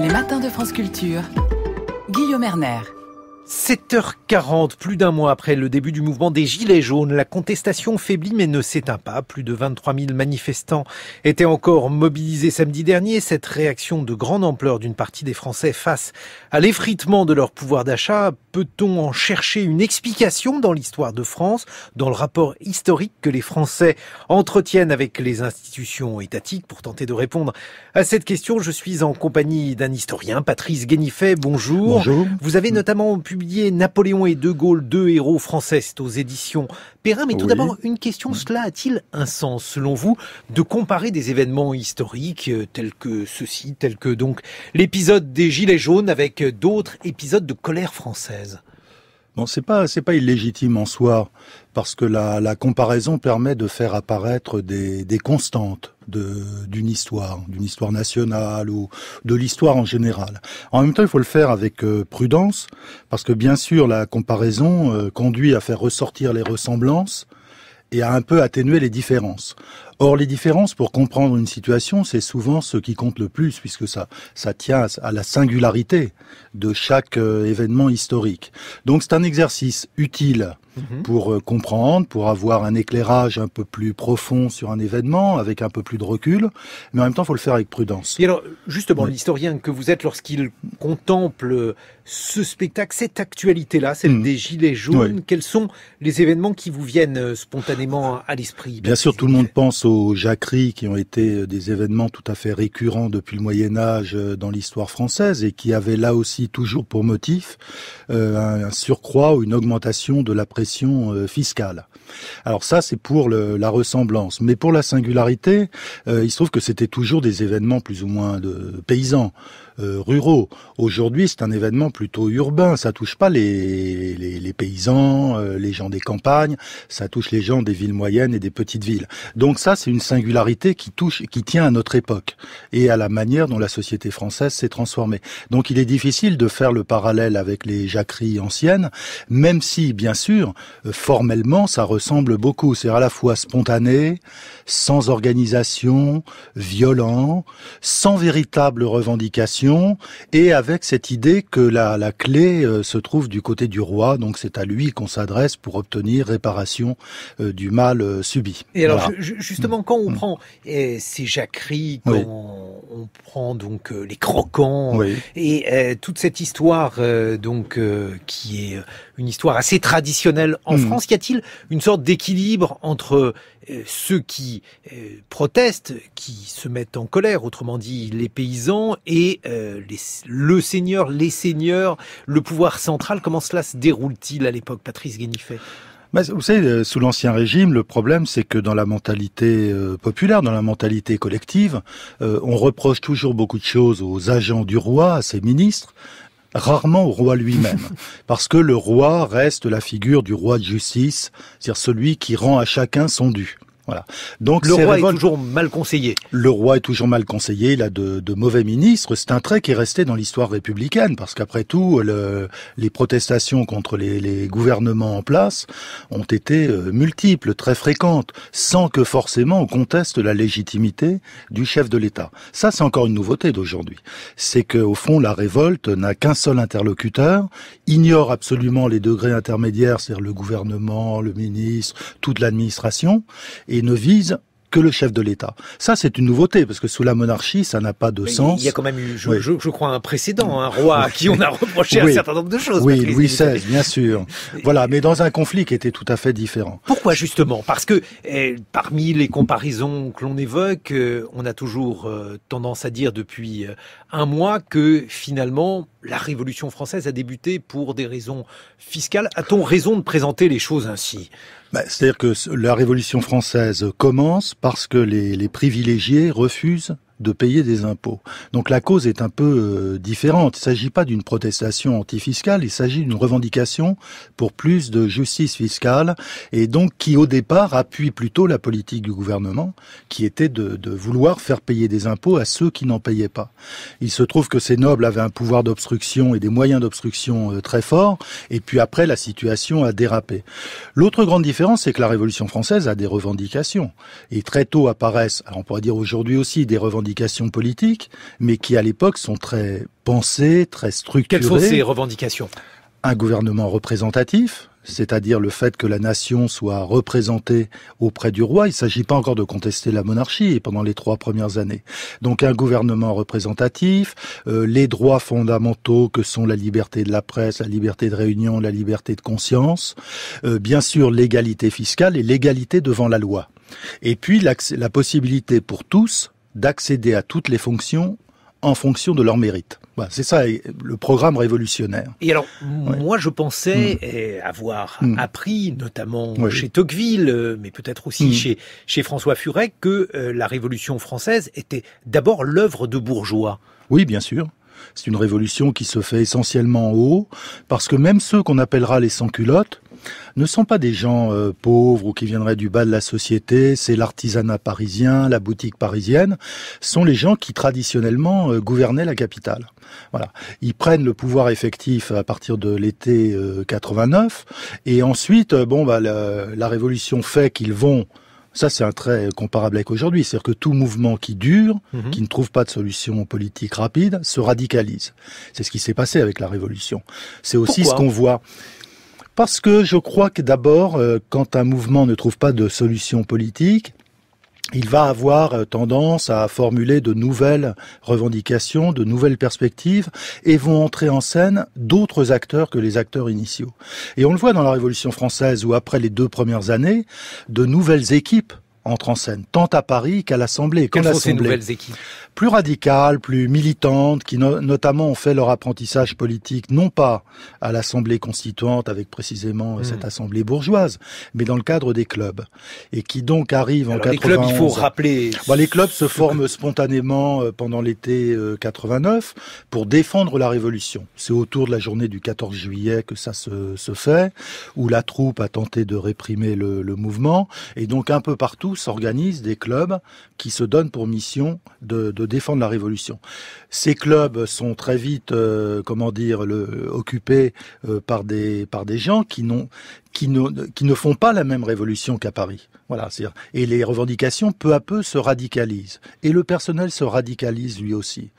Les matins de France Culture. Guillaume Erner. 7h40, plus d'un mois après le début du mouvement des Gilets jaunes, la contestation faiblit mais ne s'éteint pas. Plus de 23 000 manifestants étaient encore mobilisés samedi dernier. Cette réaction de grande ampleur d'une partie des Français face à l'effritement de leur pouvoir d'achat, peut-on en chercher une explication dans l'histoire de France, dans le rapport historique que les Français entretiennent avec les institutions étatiques Pour tenter de répondre à cette question, je suis en compagnie d'un historien, Patrice Guénifet. Bonjour. Bonjour. Vous avez notamment pu Napoléon et De Gaulle, deux héros français, c'est aux éditions Perrin. Mais tout d'abord, une question, cela a-t-il un sens, selon vous, de comparer des événements historiques euh, tels que ceci, tels que donc l'épisode des Gilets jaunes avec euh, d'autres épisodes de colère française Bon, c'est pas c'est pas illégitime en soi parce que la, comparaison permet de faire apparaître des, constantes d'une histoire, d'une histoire nationale ou de l'histoire en général. En même temps, il faut le faire avec euh, prudence parce que bien sûr la comparaison euh, conduit à faire ressortir les ressemblances et à un peu atténuer les différences. Or, les différences, pour comprendre une situation, c'est souvent ce qui compte le plus, puisque ça, ça tient à la singularité de chaque euh, événement historique. Donc, c'est un exercice utile mhm. pour euh, comprendre, pour avoir un éclairage un peu plus profond sur un événement, avec un peu plus de recul, mais en même temps, il faut le faire avec prudence. Et alors, justement, l'historien que vous êtes, lorsqu'il contemple ce spectacle, cette actualité-là, celle mhm. des Gilets jaunes, quels sont les événements qui vous viennent euh, spontanément à l'esprit Bien sûr, tout le monde pense aux qui ont été euh, des événements tout à fait récurrents depuis le Moyen Âge euh, dans l'histoire française et qui avaient là aussi toujours pour motif euh, un surcroît ou une augmentation de la pression fiscale. Alors ça, c'est pour la ressemblance. Mais pour la singularité, il se trouve que c'était toujours des événements plus ou moins de paysans. Euh, ruraux. Aujourd'hui, c'est un événement plutôt urbain. Ça touche pas les, les, paysans, euh, les gens des campagnes. Ça touche les gens des villes moyennes et des petites villes. Donc ça, c'est une singularité qui touche, qui tient à notre époque et à la manière dont la société française s'est transformée. Donc il est difficile de faire le parallèle avec les jacqueries anciennes, même si, bien sûr, euh, formellement, ça ressemble beaucoup. C'est à la fois spontané, sans organisation, violent, sans véritable revendication et avec cette idée que la, clé euh, se trouve du côté du roi, donc c'est à lui qu'on s'adresse pour obtenir réparation euh, du mal euh, subi. Et alors justement quand on mm. prend ces jacqueries, quand on, prend donc les croquants et toute cette histoire donc qui est une histoire assez traditionnelle en hmm. France. Y a-t-il une sorte d'équilibre entre euh, ceux qui euh, protestent, qui se mettent en colère, autrement dit les paysans, et euh, les, le seigneur, les seigneurs, le pouvoir central Comment cela se déroule-t-il à l'époque, Patrice Guénifet bah, vous savez, sous l'Ancien Régime, le problème, c'est que dans la mentalité populaire, dans la mentalité collective, on reproche toujours beaucoup de choses aux agents du roi, à ses ministres, rarement au roi lui-même, parce que le roi reste la figure du roi de justice, c'est-à-dire celui qui rend à chacun son dû. Voilà. Donc le roi est toujours mal conseillé. Le roi est toujours mal conseillé. Il a de, mauvais ministres. C'est un trait qui est resté dans l'histoire républicaine parce qu'après tout, les protestations contre les, les, gouvernements en place ont été euh, multiples, très fréquentes, sans que forcément on conteste la légitimité du chef de l'État. Ça, c'est encore une nouveauté d'aujourd'hui. C'est que au fond, la révolte n'a qu'un seul interlocuteur, ignore absolument les degrés intermédiaires, c'est-à-dire le gouvernement, le ministre, toute l'administration, et ne vise que le chef de l'État. Ça, c'est une nouveauté, parce que sous la monarchie, ça n'a pas de sens. Il y a quand même eu, je, crois, un précédent, un roi à qui on a reproché un certain nombre de choses. Oui, Louis XVI, bien sûr. voilà, mais dans un conflit qui était tout à fait différent. Pourquoi justement Parce que eh, parmi les comparaisons que l'on évoque, euh, on a toujours euh, tendance à dire depuis euh, un mois que finalement, la Révolution française a débuté pour des raisons fiscales. A-t-on raison de présenter les choses ainsi bah, c'est-à-dire que la Révolution française commence parce que les privilégiés refusent de payer des impôts. Donc la cause est un peu euh, différente. Il ne s'agit pas d'une protestation antifiscale, il s'agit d'une revendication pour plus de justice fiscale et donc qui au départ appuie plutôt la politique du gouvernement qui était de, de vouloir faire payer des impôts à ceux qui n'en payaient pas. Il se trouve que ces nobles avaient un pouvoir d'obstruction et des moyens d'obstruction euh, très forts et puis après la situation a dérapé. L'autre grande différence c'est que la Révolution française a des revendications et très tôt apparaissent, alors on pourrait dire aujourd'hui aussi des revendications revendications politiques, mais qui à l'époque sont très pensées, très structurées. Quelles sont ces revendications Un gouvernement représentatif, c'est-à-dire le fait que la nation soit représentée auprès du roi. Il ne s'agit pas encore de contester la monarchie pendant les trois premières années. Donc un gouvernement représentatif, euh, les droits fondamentaux que sont la liberté de la presse, la liberté de réunion, la liberté de conscience, euh, bien sûr l'égalité fiscale et l'égalité devant la loi. Et puis la possibilité pour tous d'accéder à toutes les fonctions en fonction de leur mérite. c'est ça le programme révolutionnaire. Et alors, moi, je pensais hmm. eh, avoir hmm. appris, notamment chez Tocqueville, euh, mais peut-être aussi hmm. chez, François Furet, que euh, la Révolution française était d'abord l'œuvre de bourgeois. Oui, bien sûr. C'est une révolution qui se fait essentiellement en haut, parce que même ceux qu'on appellera les sans-culottes, ne sont pas des gens euh, pauvres ou qui viendraient du bas de la société, c'est l'artisanat parisien, la boutique parisienne, sont les gens qui traditionnellement euh, gouvernaient la capitale. Voilà, ils prennent le pouvoir effectif à partir de l'été 89 euh, et ensuite bon bah, la, révolution fait qu'ils vont ça, c'est un trait comparable avec aujourd'hui. C'est-à-dire que tout mouvement qui dure, mhm. qui ne trouve pas de solution politique rapide, se radicalise. C'est ce qui s'est passé avec la Révolution. C'est aussi ce qu'on voit. Parce que je crois que d'abord, euh, quand un mouvement ne trouve pas de solution politique, il va avoir euh, tendance à formuler de nouvelles revendications, de nouvelles perspectives, et vont entrer en scène d'autres acteurs que les acteurs initiaux. Et on le voit dans la Révolution française, où après les deux premières années, de nouvelles équipes entre en scène, tant à Paris qu'à l'Assemblée. Quelles sont ces nouvelles équipes Plus radicales, plus militantes, qui notamment ont fait leur apprentissage politique, non pas à l'Assemblée constituante, avec précisément euh, hmm. cette Assemblée bourgeoise, mais dans le cadre des clubs. Et qui donc arrivent en 91... Les clubs, il faut rappeler... Bah, les clubs se forment spontanément euh, pendant l'été 89 euh, pour défendre la Révolution. C'est autour de la journée du 14 juillet que ça se, fait, où la troupe a tenté de réprimer le, le mouvement. Et donc un peu partout s'organisent des clubs qui se donnent pour mission de, défendre la Révolution. Ces clubs sont très vite, euh, comment dire, occupés euh, par des par des gens qui n'ont qui ne, qui ne font pas la même révolution qu'à Paris. Voilà, et les revendications peu à peu se radicalisent et le personnel se radicalise lui aussi.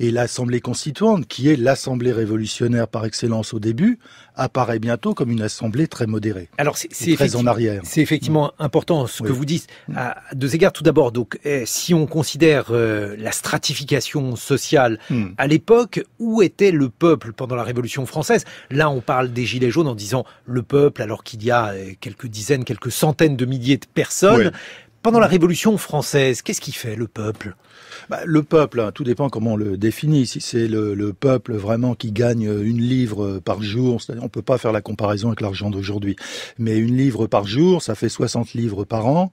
Et l'Assemblée constituante, qui est l'Assemblée révolutionnaire par excellence au début, apparaît bientôt comme une assemblée très modérée. Alors c'est très en arrière. C'est effectivement mm. important ce que vous dites à mm. ah, deux égards. Tout d'abord, donc eh, si on considère euh, la stratification sociale mm. à l'époque, où était le peuple pendant la Révolution française Là, on parle des gilets jaunes en disant le peuple alors qu'il y a euh, quelques dizaines, quelques centaines de milliers de personnes, pendant la Révolution française, qu'est-ce qui fait le peuple bah, Le peuple, hein, tout dépend comment on le définit. Si c'est le, peuple vraiment qui gagne une livre par jour, on peut pas faire la comparaison avec l'argent d'aujourd'hui, mais une livre par jour, ça fait 60 livres par an.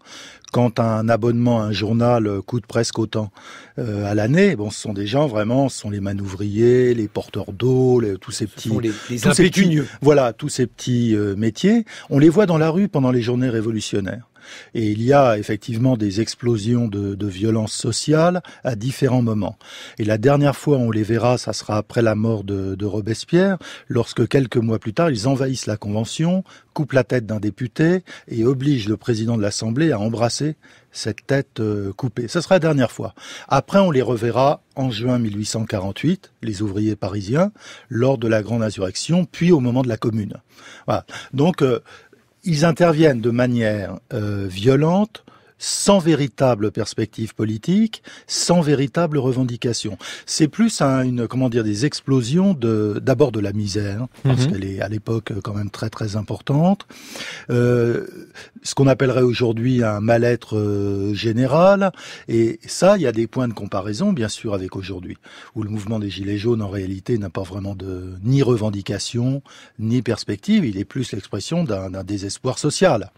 Quand un abonnement à un journal coûte presque autant euh, à l'année, bon, ce sont des gens vraiment, ce sont les manouvriers, les porteurs d'eau, tous ces petits, voilà, tous ces petits euh, métiers. On les voit dans la rue pendant les journées révolutionnaires. Et il y a effectivement des explosions de, violence violences sociales à différents moments. Et la dernière fois, on les verra, ça sera après la mort de, Robespierre, lorsque quelques mois plus tard, ils envahissent la Convention, coupent la tête d'un député et obligent le président de l'Assemblée à embrasser cette tête euh, coupée. Ce sera la dernière fois. Après, on les reverra en juin 1848, les ouvriers parisiens, lors de la grande insurrection, puis au moment de la commune. Voilà. Donc, euh, ils interviennent de manière euh, violente, sans véritable perspective politique, sans véritable revendication. C'est plus une comment dire des explosions de d'abord de la misère parce mhm. qu'elle est à l'époque quand même très très importante, euh, ce qu'on appellerait aujourd'hui un mal-être euh, général. Et ça, il y a des points de comparaison bien sûr avec aujourd'hui où le mouvement des gilets jaunes en réalité n'a pas vraiment de ni revendication ni perspective. Il est plus l'expression d'un désespoir social.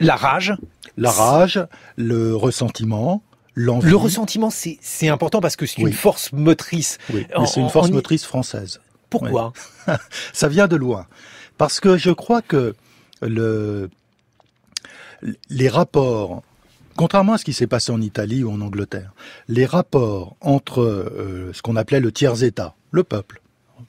La rage. La rage, le ressentiment, l'envie. le ressentiment, c'est important parce que c'est une force motrice. c'est une force motrice française. Pourquoi Ça vient de loin. Parce que je crois que le... les rapports, contrairement à ce qui s'est passé en Italie ou en Angleterre, les rapports entre euh, ce qu'on appelait le tiers-État, le peuple,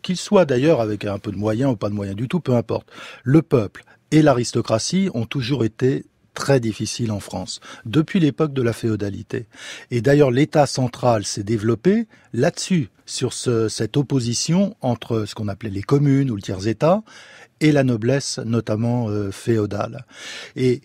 qu'il soit d'ailleurs avec un peu de moyens ou pas de moyens du tout, peu importe, le peuple et l'aristocratie ont toujours été très difficiles en France, depuis l'époque de la féodalité. Et d'ailleurs, l'État central s'est développé là-dessus, sur cette opposition entre ce qu'on appelait les communes ou le tiers-État et la noblesse, notamment euh, féodale. Et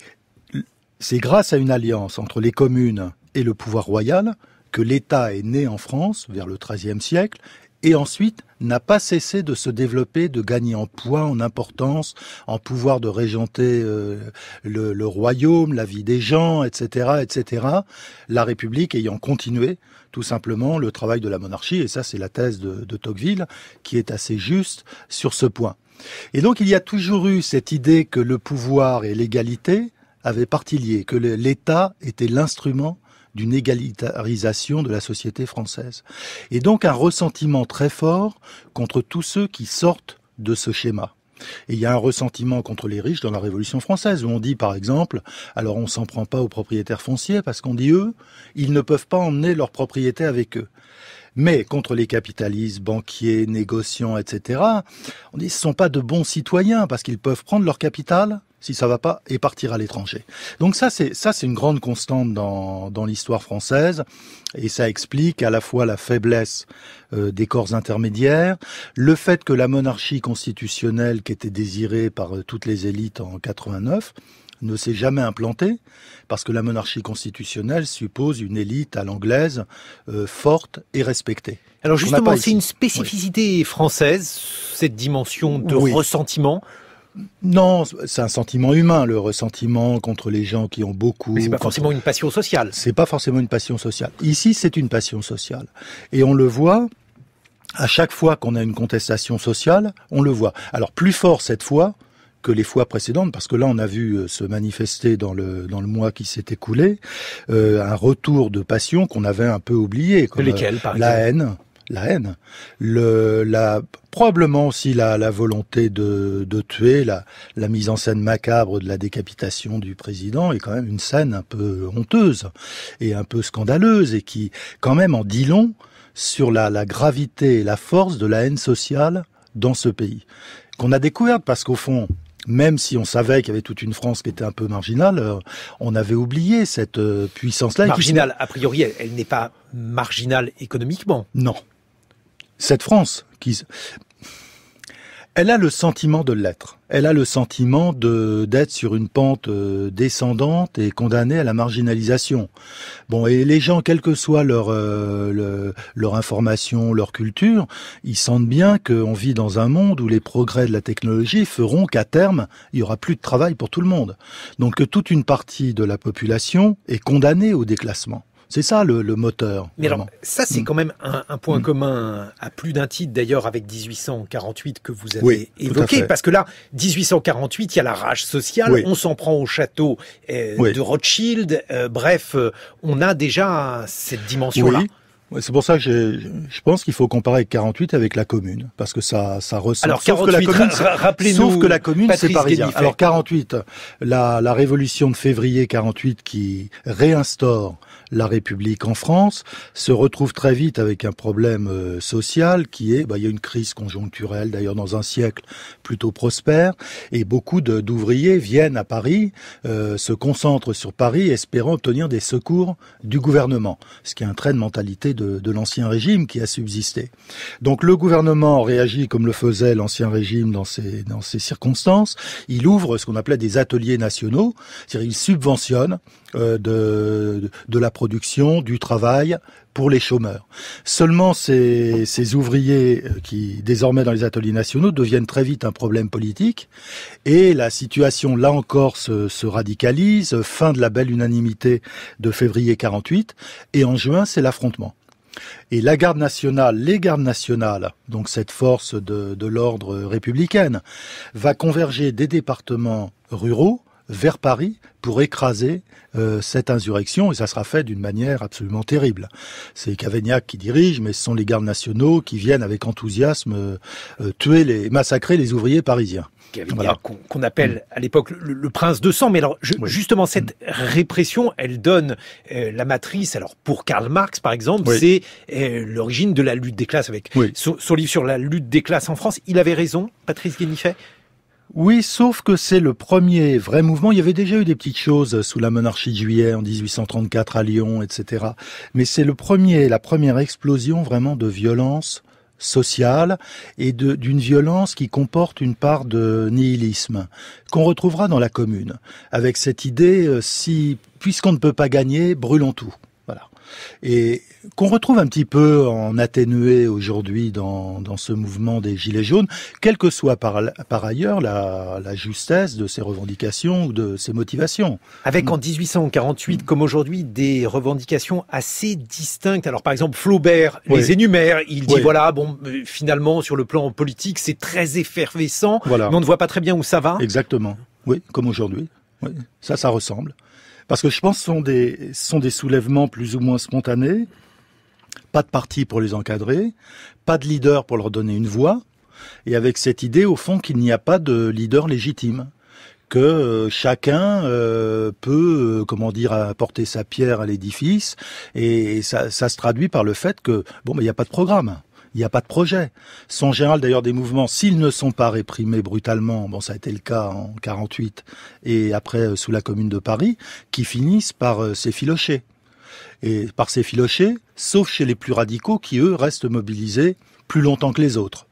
c'est grâce à une alliance entre les communes et le pouvoir royal que l'État est né en France vers le XIIIe siècle et ensuite n'a pas cessé de se développer, de gagner en poids, en importance, en pouvoir de régenter euh, le, royaume, la vie des gens, etc., etc. La République ayant continué tout simplement le travail de la monarchie, et ça c'est la thèse de, Tocqueville qui est assez juste sur ce point. Et donc il y a toujours eu cette idée que le pouvoir et l'égalité avaient partie lié, que l'État était l'instrument d'une égalitarisation de la société française. Et donc un ressentiment très fort contre tous ceux qui sortent de ce schéma. Et il y a un ressentiment contre les riches dans la Révolution française, où on dit par exemple, alors on s'en prend pas aux propriétaires fonciers, parce qu'on dit eux, ils ne peuvent pas emmener leurs propriétés avec eux. Mais contre les capitalistes, banquiers, négociants, etc., on dit ce ne sont pas de bons citoyens, parce qu'ils peuvent prendre leur capital, si ça va pas, et partir à l'étranger. Donc ça, c'est ça, c'est une grande constante dans, dans l'histoire française, et ça explique à la fois la faiblesse euh, des corps intermédiaires, le fait que la monarchie constitutionnelle qui était désirée par euh, toutes les élites en 89 ne s'est jamais implantée, parce que la monarchie constitutionnelle suppose une élite à l'anglaise euh, forte et respectée. Alors justement, c'est une spécificité française, cette dimension de ressentiment. Non, c'est un sentiment humain, le ressentiment contre les gens qui ont beaucoup. Mais c'est pas forcément une passion sociale. C'est pas forcément une passion sociale. Ici, c'est une passion sociale. Et on le voit, à chaque fois qu'on a une contestation sociale, on le voit. Alors, plus fort cette fois que les fois précédentes, parce que là on a vu euh, se manifester dans le mois qui s'est écoulé euh, un retour de passion qu'on avait un peu oublié, comme euh, la haine, la haine, le, la, probablement aussi la, la volonté de, tuer, la, mise en scène macabre de la décapitation du président est quand même une scène un peu honteuse et un peu scandaleuse et qui quand même en dit long sur la, gravité et la force de la haine sociale dans ce pays. Qu'on a découverte parce qu'au fond, même si on savait qu'il y avait toute une France qui était un peu marginale, euh, on avait oublié cette euh, puissance-là. Marginale, a priori, elle n'est pas marginale économiquement. Non, cette France elle a le sentiment de l'être. Elle a le sentiment de d'être sur une pente euh, descendante et condamnée à la marginalisation. Bon, et les gens, quelle que soit leur euh, leur information, leur culture, ils sentent bien qu'on vit dans un monde où les progrès de la technologie feront qu'à terme, il y aura plus de travail pour tout le monde. Donc que toute une partie de la population est condamnée au déclassement. C'est ça le, moteur. Mais alors, ça, c'est mm. quand même un, point mm. commun à plus d'un titre, d'ailleurs, avec 1848 que vous avez évoqué. Parce que là, 1848, il y a la rage sociale, on s'en prend au château euh, de Rothschild. Euh, bref, euh, on a déjà cette dimension-là. C'est pour ça que je pense qu'il faut comparer 48 avec la commune, parce que ça, ça ressemble. Alors, 48, que la commune, rappelez-nous. que la commune, c'est parisien. Alors, 48, la, la révolution de février 48 qui réinstaure la République en France, se retrouve très vite avec un problème euh, social qui est, bah, il y a une crise conjoncturelle d'ailleurs dans un siècle plutôt prospère, et beaucoup d'ouvriers viennent à Paris, euh, se concentrent sur Paris, espérant obtenir des secours du gouvernement, ce qui est un trait de mentalité de, de l'ancien régime qui a subsisté. Donc le gouvernement réagit comme le faisait l'ancien régime dans ces, dans ces circonstances, il ouvre ce qu'on appelait des ateliers nationaux, c'est-à-dire il subventionne euh, de, de la production, du travail pour les chômeurs. Seulement, ces, ouvriers euh, qui, désormais dans les ateliers nationaux, deviennent très vite un problème politique et la situation, là encore, se, radicalise. Fin de la belle unanimité de février 48 et en juin, c'est l'affrontement. Et la garde nationale, les gardes nationales, donc cette force de, de l'ordre républicaine, va converger des départements ruraux, vers Paris pour écraser euh, cette insurrection et ça sera fait d'une manière absolument terrible. C'est Cavaignac qui dirige, mais ce sont les gardes nationaux qui viennent avec enthousiasme euh, euh, tuer les massacrer les ouvriers parisiens. qu'on appelle mm. à l'époque le, prince de sang. Mais alors, justement, cette mm. répression, elle donne la matrice. Alors, pour Karl Marx, par exemple, c'est l'origine de la lutte des classes avec son, livre sur la lutte des classes en France. Il avait raison, Patrice Guénifet oui, sauf que c'est le premier vrai mouvement. Il y avait déjà eu des petites choses sous la monarchie de juillet en 1834 à Lyon, etc. Mais c'est le premier, la première explosion vraiment de violence sociale et d'une violence qui comporte une part de nihilisme qu'on retrouvera dans la commune, avec cette idée, euh, si, puisqu'on ne peut pas gagner, brûlons tout et qu'on retrouve un petit peu en atténué aujourd'hui dans, dans, ce mouvement des Gilets jaunes, quelle que soit par, ailleurs la, justesse de ces revendications ou de ces motivations. Avec en 1848, mm. comme aujourd'hui, des revendications assez distinctes. Alors par exemple, Flaubert les énumère, il dit voilà, bon, euh, finalement, sur le plan politique, c'est très effervescent, voilà. mais on ne voit pas très bien où ça va. Exactement, oui, comme aujourd'hui. Oui, ça, ça ressemble. Parce que je pense que ce sont des, soulèvements plus ou moins spontanés, pas de parti pour les encadrer, pas de leader pour leur donner une voix, et avec cette idée au fond qu'il n'y a pas de leader légitime que euh, chacun euh, peut, euh, comment dire, apporter sa pierre à l'édifice, et ça, se traduit par le fait que bon, ben, il n'y a pas de programme. Il n'y a pas de projet. sont général d'ailleurs des mouvements, s'ils ne sont pas réprimés brutalement, bon ça a été le cas en 48 et après euh, sous la Commune de Paris, qui finissent par euh, s'effilocher. Et par s'effilocher, sauf chez les plus radicaux qui eux restent mobilisés plus longtemps que les autres.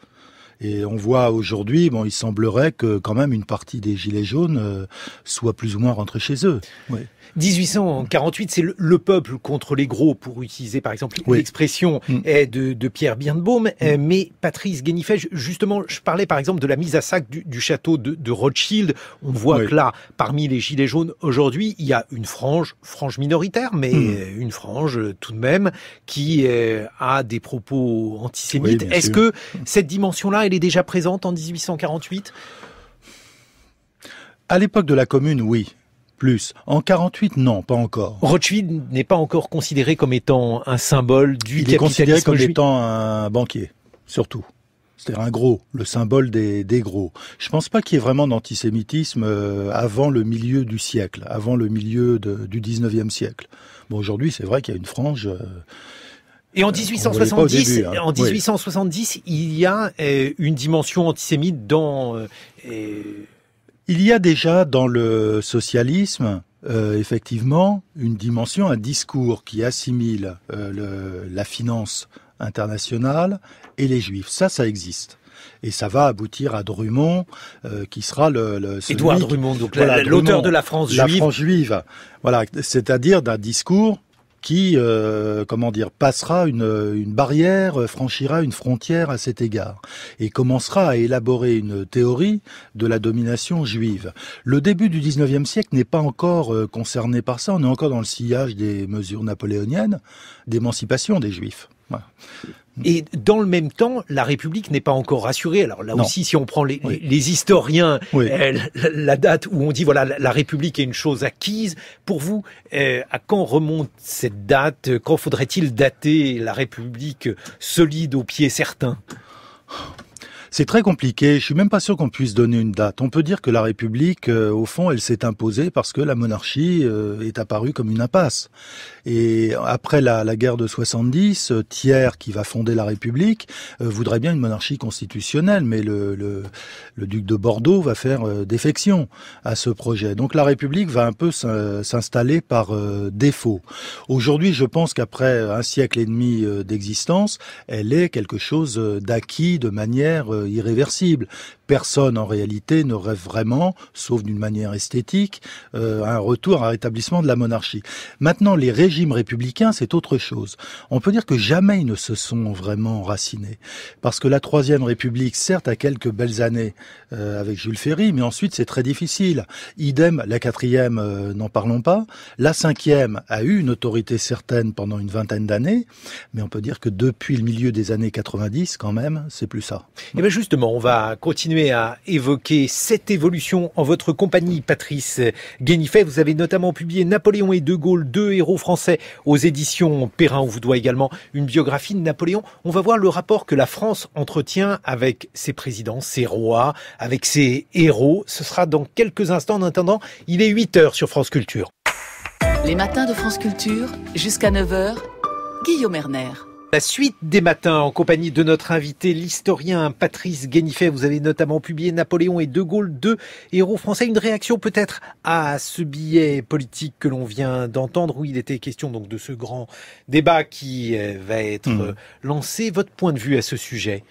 Et on voit aujourd'hui, bon, il semblerait que quand même une partie des gilets jaunes euh, soit plus ou moins rentrée chez eux. Oui. 1848, c'est le, peuple contre les gros, pour utiliser par exemple l'expression mm. eh, de, Pierre Birnbaum. Mm. Eh, mais Patrice Guénifet, justement, je parlais par exemple de la mise à sac du, château de, Rothschild. On voit que là, parmi les gilets jaunes aujourd'hui, il y a une frange, frange minoritaire, mais mm. une frange euh, tout de même, qui euh, a des propos antisémites. Est-ce que cette dimension-là, elle est déjà présente en 1848 à l'époque de la Commune, oui. En 48, non, pas encore. Rothschild n'est pas encore considéré comme étant un symbole du Il est considéré comme étant un banquier, surtout. C'est-à-dire un gros, le symbole des, gros. Je pense pas qu'il y ait vraiment d'antisémitisme euh, avant le milieu du siècle, avant le milieu du 19e siècle. Bon, aujourd'hui, c'est vrai qu'il y a une frange... Euh, et en 1870, euh, hein. en 1870, il y a une dimension antisémite dans il y a déjà dans le socialisme euh, effectivement une dimension, un discours qui assimile euh, le, la finance internationale et les juifs. Ça, ça existe. Et ça va aboutir à Drummond, euh, qui sera le... Drummond, donc l'auteur de La France juive. La France juive, voilà, c'est-à-dire d'un discours qui, euh, comment dire, passera une, une, barrière, euh, franchira une frontière à cet égard, et commencera à élaborer une théorie de la domination juive. Le début du 19e siècle n'est pas encore euh, concerné par ça, on est encore dans le sillage des mesures napoléoniennes d'émancipation des juifs. Et dans le même temps, la République n'est pas encore rassurée. Alors là aussi, si on prend les, historiens, euh, la date où on dit voilà la République est une chose acquise. Pour vous, euh, à quand remonte cette date Quand faudrait-il dater la République solide aux pieds certains c'est très compliqué. Je suis même pas sûr qu'on puisse donner une date. On peut dire que la République, euh, au fond, elle s'est imposée parce que la monarchie euh, est apparue comme une impasse. Et après la, guerre de 70, euh, Thiers, qui va fonder la République, voudrait bien une monarchie constitutionnelle, mais le, le, le duc de Bordeaux va faire défection à ce projet. Donc la République va un peu s'installer par défaut. Aujourd'hui, je pense qu'après un siècle et demi d'existence, elle est quelque chose d'acquis de manière euh, irréversible. Personne en réalité ne rêve vraiment, sauf d'une manière esthétique, euh, un retour à un rétablissement de la monarchie. Maintenant, les régimes républicains, c'est autre chose. On peut dire que jamais ils ne se sont vraiment enracinés. Parce que la Troisième République, certes, a quelques belles années euh, avec Jules Ferry, mais ensuite c'est très difficile. Idem, la quatrième, n'en parlons pas. La cinquième a eu une autorité certaine pendant une vingtaine d'années, mais on peut dire que depuis le milieu des années 90, quand même, c'est plus ça. Eh justement, on va continuer à évoquer cette évolution en votre compagnie, Patrice Guénifet. Vous avez notamment publié Napoléon et De Gaulle, deux héros français aux éditions Perrin. On vous doit également une biographie de Napoléon. On va voir le rapport que la France entretient avec ses présidents, ses rois, avec ses héros. Ce sera dans quelques instants. En attendant, il est 8 heures sur France Culture. Les matins de France Culture, jusqu'à 9h, Guillaume Erner. La suite des matins en compagnie de notre invité, l'historien Patrice Guénifet. Vous avez notamment publié Napoléon et De Gaulle, deux héros français. Une réaction peut-être à ce billet politique que l'on vient d'entendre, où il était question donc de ce grand débat qui euh, va être hmm. lancé. Votre point de vue à ce sujet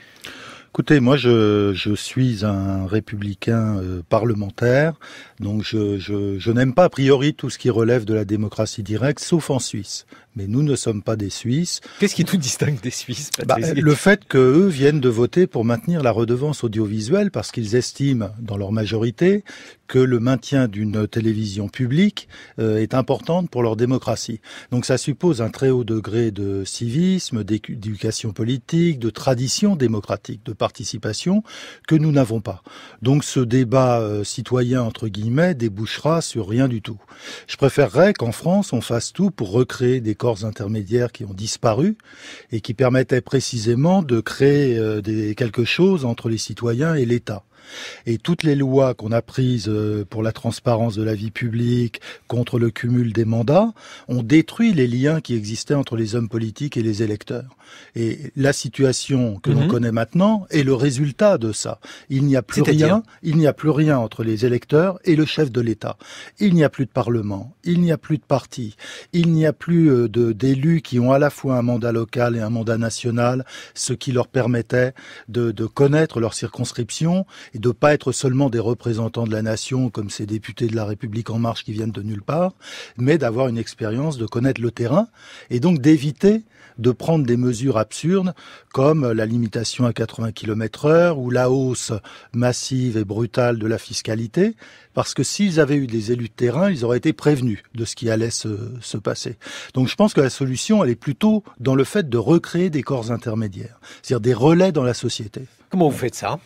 Écoutez, moi, je, suis un républicain euh, parlementaire, donc je n'aime pas a priori tout ce qui relève de la démocratie directe, sauf en Suisse mais nous ne sommes pas des Suisses. Qu'est-ce qui nous distingue des Suisses bah, Le fait qu'eux viennent de voter pour maintenir la redevance audiovisuelle parce qu'ils estiment, dans leur majorité, que le maintien d'une télévision publique euh, est importante pour leur démocratie. Donc ça suppose un très haut degré de civisme, d'éducation politique, de tradition démocratique, de participation que nous n'avons pas. Donc ce débat euh, citoyen, entre guillemets, débouchera sur rien du tout. Je préférerais qu'en France, on fasse tout pour recréer des corps intermédiaires qui ont disparu et qui permettaient précisément de créer euh, des, quelque chose entre les citoyens et l'État. Et toutes les lois qu'on a prises euh, pour la transparence de la vie publique, contre le cumul des mandats, ont détruit les liens qui existaient entre les hommes politiques et les électeurs. Et la situation que l'on mhm. connaît maintenant est le résultat de ça. Il n'y a plus rien, il n'y a plus rien entre les électeurs et le chef de l'État. Il n'y a plus de parlement, il n'y a plus de parti, il n'y a plus euh, de d'élus qui ont à la fois un mandat local et un mandat national, ce qui leur permettait de, de connaître leur circonscription de de pas être seulement des représentants de la nation comme ces députés de la République en marche qui viennent de nulle part, mais d'avoir une expérience, de connaître le terrain et donc d'éviter de prendre des mesures absurdes comme la limitation à 80 km heure ou la hausse massive et brutale de la fiscalité, parce que s'ils avaient eu des élus de terrain, ils auraient été prévenus de ce qui allait se, se passer. Donc je pense que la solution, elle est plutôt dans le fait de recréer des corps intermédiaires, c'est-à-dire des relais dans la société. Comment vous faites ça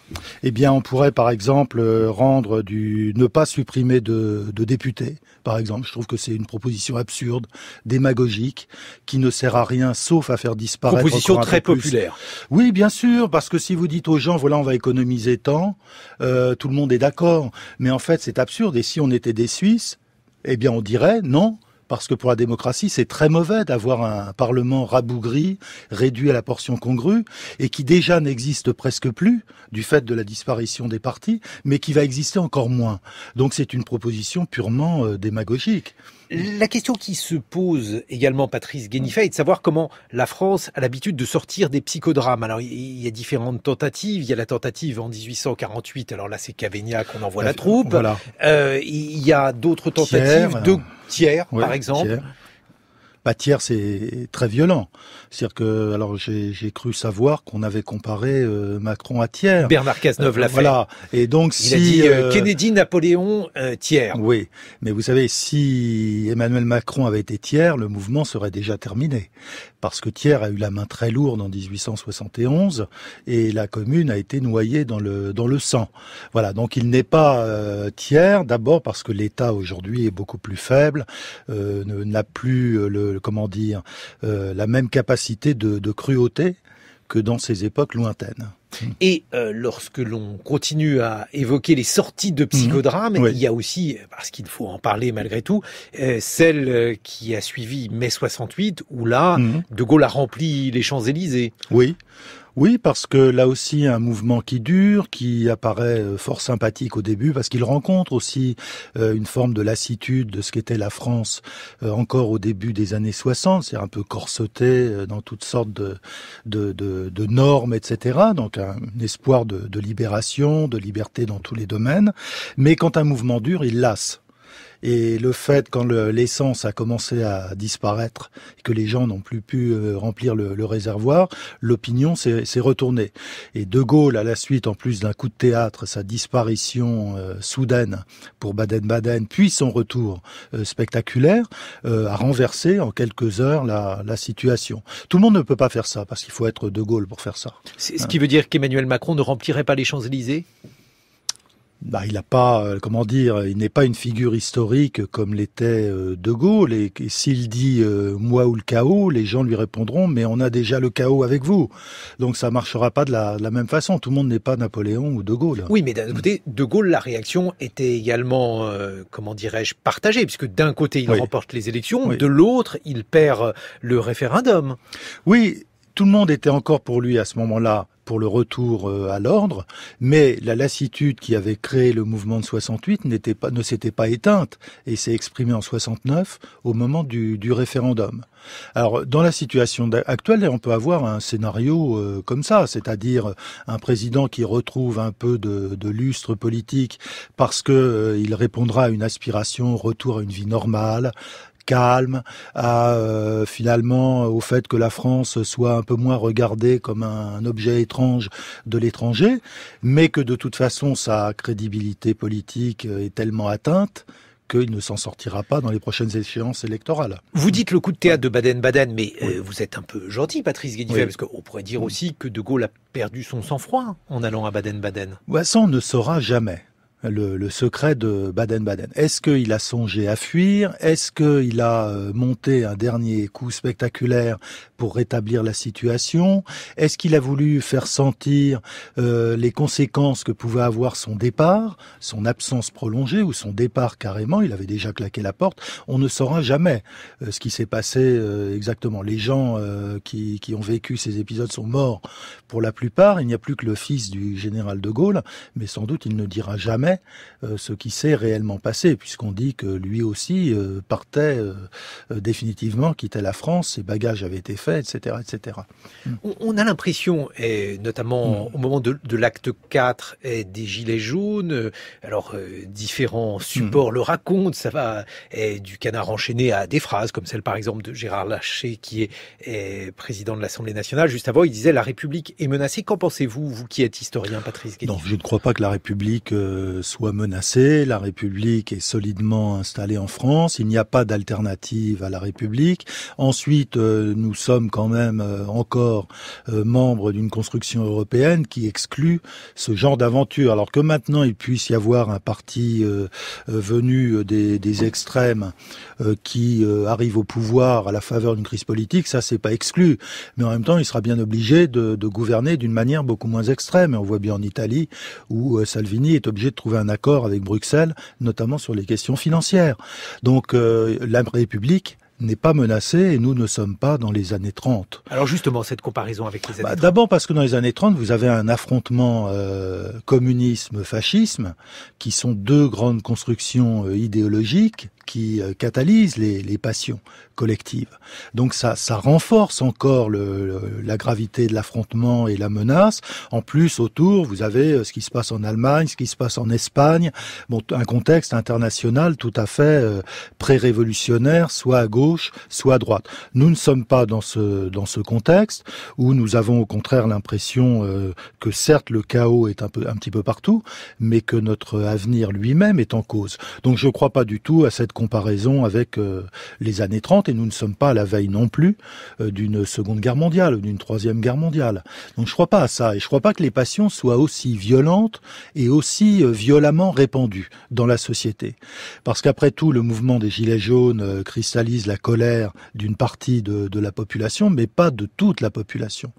Eh bien, on pourrait par exemple euh, rendre du ne pas supprimer de, députés, par exemple. Je trouve que c'est une proposition absurde, démagogique, qui ne sert à rien, sauf à faire disparaître. Proposition très populaire. Oui, bien sûr, parce que si vous dites aux gens, voilà, on va économiser tant, euh, tout le monde est d'accord. Mais en fait, c'est absurde. Et si on était des Suisses, eh bien, on dirait non parce que pour la démocratie, c'est très mauvais d'avoir un Parlement rabougri, réduit à la portion congrue, et qui déjà n'existe presque plus du fait de la disparition des partis, mais qui va exister encore moins. Donc c'est une proposition purement euh, démagogique. La question qui se pose également, Patrice Guénifet, est de savoir comment la France a l'habitude de sortir des psychodrames. Alors, il y a différentes tentatives. Il y a la tentative en 1848. Alors là, c'est Cavaignac, qu'on envoie la, troupe. Euh, il y a d'autres tentatives, deux tiers, par exemple tiers, c'est très violent. C'est-à-dire que, alors j'ai cru savoir qu'on avait comparé euh, Macron à Thiers. Bernard Cazeneuve l'a euh, fait. Voilà. Et donc si euh, Kennedy, Napoléon, Thiers. Oui, mais vous savez, si Emmanuel Macron avait été Thiers, le mouvement serait déjà terminé, parce que Thiers a eu la main très lourde en 1871 et la commune a été noyée dans le dans le sang. Voilà. Donc il n'est pas tiers, Thiers d'abord parce que l'État aujourd'hui est beaucoup plus faible, n'a plus le comment dire, euh, la même capacité de, cruauté que dans ces époques lointaines. Et euh, lorsque l'on continue à évoquer les sorties de mhm. psychodrame, il y a aussi, parce qu'il faut en parler malgré tout, euh, celle qui a suivi mai 68, où là, mhm. De Gaulle a rempli les Champs-Élysées. Oui, oui, parce que là aussi, un mouvement qui dure, qui apparaît euh, fort sympathique au début, parce qu'il rencontre aussi euh, une forme de lassitude de ce qu'était la France euh, encore au début des années 60, c'est un peu corseté dans toutes sortes de, normes, etc. Donc un, espoir de, de libération, de liberté dans tous les domaines. Mais quand un mouvement dure, il lasse. Et le fait, quand l'essence a commencé à disparaître, et que les gens n'ont plus pu euh, remplir le, réservoir, l'opinion s'est retournée. Et De Gaulle, à la suite, en plus d'un coup de théâtre, sa disparition euh, soudaine pour Baden-Baden, puis son retour euh, spectaculaire, a renversé en quelques heures la, la, situation. Tout le monde ne peut pas faire ça, parce qu'il faut être De Gaulle pour faire ça. Ce qui veut dire qu'Emmanuel Macron ne remplirait pas les Champs-Élysées bah, il n'a pas, euh, comment dire, il n'est pas une figure historique comme l'était euh, De Gaulle. Et, s'il dit euh, moi ou le chaos, les gens lui répondront mais on a déjà le chaos avec vous. Donc ça marchera pas de la, même façon. Tout le monde n'est pas Napoléon ou De Gaulle. Oui, mais d'un côté, De Gaulle, la réaction était également, comment dirais-je, partagée, puisque d'un côté il remporte les élections, de l'autre il perd le référendum. Oui, tout le monde était encore pour lui à ce moment-là pour le retour euh, à l'ordre, mais la lassitude qui avait créé le mouvement de 68 n'était pas, ne s'était pas éteinte et s'est exprimée en 69 au moment du, du, référendum. Alors, dans la situation actuelle, on peut avoir un scénario euh, comme ça, c'est-à-dire un président qui retrouve un peu de, de lustre politique parce que euh, il répondra à une aspiration retour à une vie normale, calme, à euh, finalement au fait que la France soit un peu moins regardée comme un, objet étrange de l'étranger, mais que de toute façon sa crédibilité politique est tellement atteinte qu'il ne s'en sortira pas dans les prochaines échéances électorales. Vous dites le coup de théâtre de Baden-Baden, mais euh, vous êtes un peu gentil, Patrice Guédivet, parce qu'on pourrait dire aussi que De Gaulle a perdu son sang-froid en allant à Baden-Baden. Ouais, ça, ne saura jamais le, secret de Baden-Baden. Est-ce qu'il a songé à fuir Est-ce qu'il a euh, monté un dernier coup spectaculaire pour rétablir la situation Est-ce qu'il a voulu faire sentir euh, les conséquences que pouvait avoir son départ, son absence prolongée ou son départ carrément Il avait déjà claqué la porte. On ne saura jamais euh, ce qui s'est passé exactement. Les gens qui ont vécu ces épisodes sont morts pour la plupart. Il n'y a plus que le fils du général de Gaulle, mais sans doute il ne dira jamais euh, ce qui s'est réellement passé, puisqu'on dit que lui aussi euh, partait euh, définitivement, quittait la France, ses bagages avaient été faits, etc. etc. On a l'impression, et notamment mm. au moment de, l'acte 4 et des Gilets jaunes, alors différents mm. supports le racontent, ça va du canard enchaîné à des phrases, comme celle par exemple de Gérard Larcher, qui est, président de l'Assemblée nationale. Juste avant, il disait La République est menacée. Qu'en pensez-vous, vous qui êtes historien, Patrice Guédif Non, je ne crois pas que la République soit menacée. La République est solidement installée en France. Il n'y a pas d'alternative à la République. Ensuite, euh, nous sommes quand même euh, encore euh, membres d'une construction européenne qui exclut ce genre d'aventure. Alors que maintenant il puisse y avoir un parti venu des, extrêmes qui arrive au pouvoir à la faveur d'une crise politique, ça c'est pas exclu. Mais en même temps, il sera bien obligé de, de gouverner d'une manière beaucoup moins extrême. Et on voit bien en Italie où Salvini est obligé de trouver un accord avec Bruxelles, notamment sur les questions financières. Donc euh, la République n'est pas menacée et nous ne sommes pas dans les années 30. Alors justement, cette comparaison avec les années 30 bah, D'abord parce que dans les années 30, vous avez un affrontement euh, communisme-fascisme, qui sont deux grandes constructions euh, idéologiques qui euh, catalyse les, passions collectives. Donc ça, ça renforce encore le, la gravité de l'affrontement et la menace. En plus, autour, vous avez euh, ce qui se passe en Allemagne, ce qui se passe en Espagne, bon, un contexte international tout à fait euh, pré-révolutionnaire, soit à gauche, soit à droite. Nous ne sommes pas dans ce, dans ce contexte où nous avons au contraire l'impression que certes le chaos est un, peu, un petit peu partout, mais que notre avenir lui-même est en cause. Donc je ne crois pas du tout à cette comparaison avec euh, les années 30 et nous ne sommes pas à la veille non plus euh, d'une seconde guerre mondiale ou d'une troisième guerre mondiale. Donc je crois pas à ça et je ne crois pas que les passions soient aussi violentes et aussi euh, violemment répandues dans la société. Parce qu'après tout, le mouvement des Gilets jaunes cristallise la colère d'une partie de la population, mais pas de toute la population.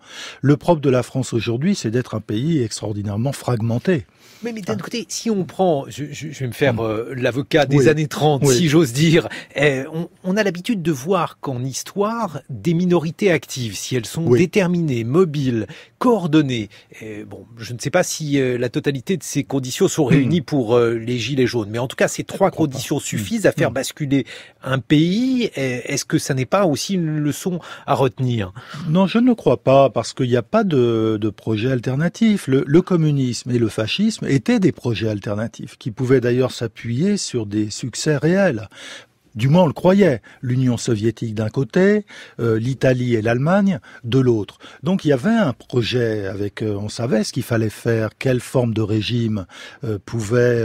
Le propre de la France aujourd'hui, c'est d'être un pays extraordinairement fragmenté. Mais, d'un ah. côté, si on prend, je, je, je vais me faire mm. euh, l'avocat des années 30, si j'ose dire, eh, on, on, a l'habitude de voir qu'en histoire, des minorités actives, si elles sont déterminées, mobiles, coordonnées, eh, bon, je ne sais pas si euh, la totalité de ces conditions sont mm. réunies pour euh, les Gilets jaunes, mais en tout cas, ces trois conditions mm. suffisent à faire basculer un pays. Eh, est-ce que ça n'est pas aussi une leçon à retenir Non, je ne crois pas, parce qu'il n'y a pas de, de projet alternatif. Le, le communisme et le fascisme étaient des projets alternatifs, qui pouvaient d'ailleurs s'appuyer sur des succès réels. Du moins, on le croyait. L'Union soviétique d'un côté, euh, l'Italie et l'Allemagne de l'autre. Donc, il y avait un projet avec. Euh, on savait ce qu'il fallait faire, quelle forme de régime euh, pouvait